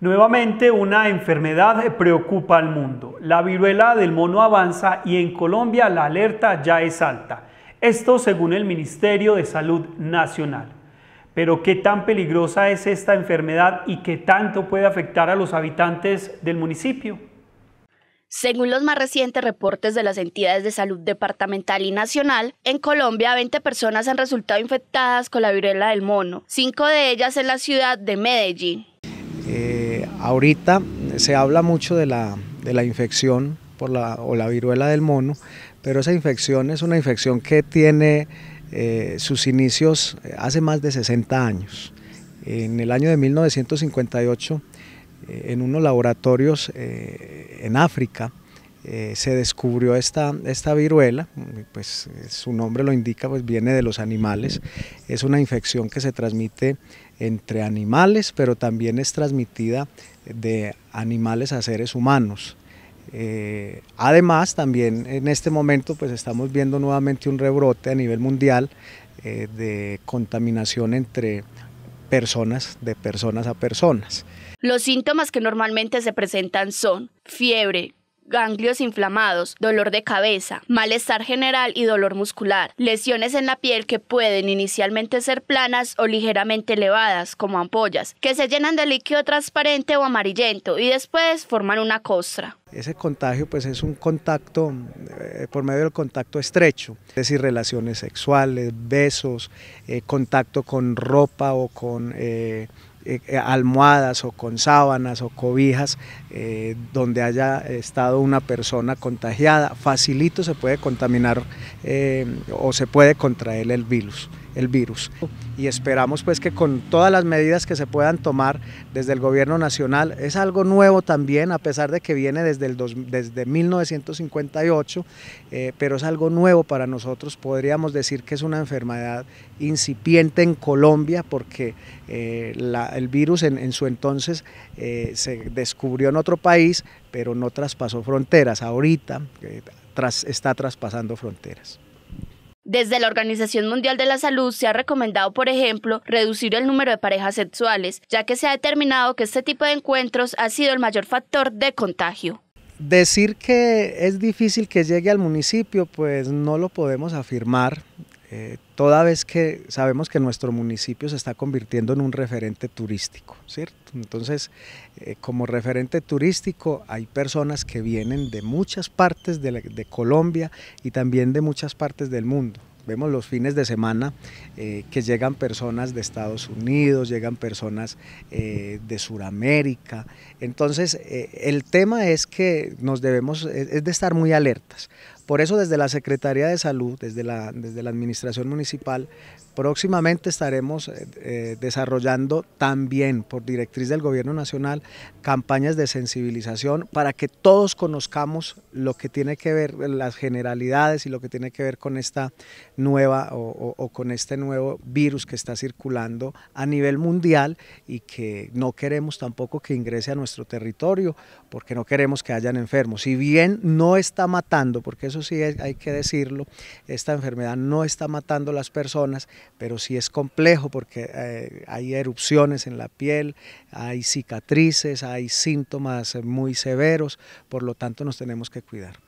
Nuevamente una enfermedad preocupa al mundo. La viruela del mono avanza y en Colombia la alerta ya es alta. Esto según el Ministerio de Salud Nacional. Pero ¿qué tan peligrosa es esta enfermedad y qué tanto puede afectar a los habitantes del municipio? Según los más recientes reportes de las entidades de salud departamental y nacional, en Colombia 20 personas han resultado infectadas con la viruela del mono, cinco de ellas en la ciudad de Medellín. Eh, ahorita se habla mucho de la, infección o la viruela del mono, pero esa infección es una infección que tiene eh, sus inicios eh, hace más de 60 años. En el año de 1958, eh, en unos laboratorios en África, eh, se descubrió esta, esta viruela, pues eh, su nombre lo indica, pues viene de los animales, es una infección que se transmite entre animales, pero también es transmitida de animales a seres humanos. Eh, además, también en este momento pues estamos viendo nuevamente un rebrote a nivel mundial de contaminación entre personas, de personas a personas. Los síntomas que normalmente se presentan son fiebre, ganglios inflamados, dolor de cabeza, malestar general y dolor muscular, lesiones en la piel que pueden inicialmente ser planas o ligeramente elevadas, como ampollas, que se llenan de líquido transparente o amarillento y después forman una costra. Ese contagio pues es un contacto eh, por medio del contacto estrecho, es decir, relaciones sexuales, besos, eh, contacto con ropa o con eh, eh, eh, almohadas o con sábanas o cobijas eh, donde haya estado una persona contagiada, facilito se puede contaminar o se puede contraer el virus el virus. Y esperamos pues que con todas las medidas que se puedan tomar desde el gobierno nacional, es algo nuevo también, a pesar de que viene desde, el desde 1958, eh, pero es algo nuevo para nosotros, podríamos decir que es una enfermedad incipiente en Colombia porque eh, el virus en, su entonces eh, se descubrió en otro país, pero no traspasó fronteras, ahorita está traspasando fronteras. Desde la Organización Mundial de la Salud se ha recomendado, por ejemplo, reducir el número de parejas sexuales, ya que se ha determinado que este tipo de encuentros ha sido el mayor factor de contagio. Decir que es difícil que llegue al municipio, pues no lo podemos afirmar. Eh, toda vez que sabemos que nuestro municipio se está convirtiendo en un referente turístico, ¿cierto? Entonces, eh, como referente turístico hay personas que vienen de muchas partes de, Colombia y también de muchas partes del mundo. Vemos los fines de semana eh, que llegan personas de Estados Unidos, llegan personas de Sudamérica. Entonces, el tema es que nos debemos, es de estar muy alertas, por eso desde la Secretaría de Salud, desde la, desde la Administración Municipal, próximamente estaremos eh, eh, desarrollando también por directriz del Gobierno Nacional campañas de sensibilización para que todos conozcamos lo que tiene que ver eh, las generalidades y lo que tiene que ver con esta nueva o, con este nuevo virus que está circulando a nivel mundial y que no queremos tampoco que ingrese a nuestro territorio porque no queremos que hayan enfermos. Si bien no está matando, porque eso eso sí hay que decirlo, esta enfermedad no está matando a las personas, pero sí es complejo porque eh, hay erupciones en la piel, hay cicatrices, hay síntomas muy severos, por lo tanto nos tenemos que cuidar.